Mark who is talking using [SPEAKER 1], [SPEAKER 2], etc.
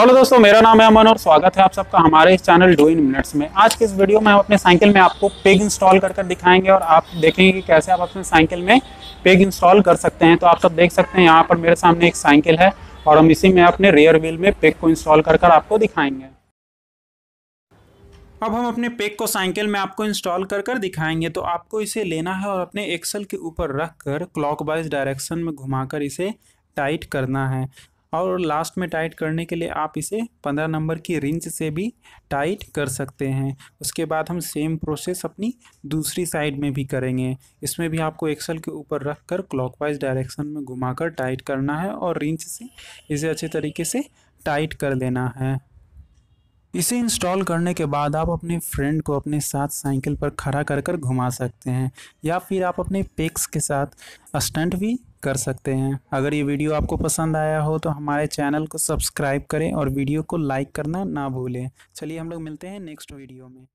[SPEAKER 1] hello दोस्तों मेरा नाम है अमन और स्वागत है आप सबका हमारे इस चैनल डू इन मिनट्स में आज के इस वीडियो में हम अपने साइकिल में आपको पेग इंस्टॉल कर कर दिखाएंगे और आप देखेंगे कि कैसे आप अपने साइकिल में पेग इंस्टॉल कर सकते हैं तो आप सब देख सकते हैं यहाँ पर मेरे सामने एक साइकिल है और हम इसी में अपने रेयर व्हील में पेग को इंस्टॉल कर कर आपको दिखाएंगे अब हम अपने पेक को साइकिल में आपको इंस्टॉल कर कर दिखाएंगे तो आपको इसे लेना है और अपने एक्सल के ऊपर रख कर क्लॉक डायरेक्शन में घुमाकर इसे टाइट करना है और लास्ट में टाइट करने के लिए आप इसे पंद्रह नंबर की रिंच से भी टाइट कर सकते हैं उसके बाद हम सेम प्रोसेस अपनी दूसरी साइड में भी करेंगे इसमें भी आपको एक्सल के ऊपर रख कर क्लॉकवाइज डायरेक्शन में घुमाकर टाइट करना है और रिंच से इसे अच्छे तरीके से टाइट कर लेना है इसे इंस्टॉल करने के बाद आप अपने फ्रेंड को अपने साथ साइकिल पर खड़ा कर कर घुमा सकते हैं या फिर आप अपने पेक्स के साथ स्टंट भी कर सकते हैं अगर ये वीडियो आपको पसंद आया हो तो हमारे चैनल को सब्सक्राइब करें और वीडियो को लाइक करना ना भूलें चलिए हम लोग मिलते हैं नेक्स्ट वीडियो में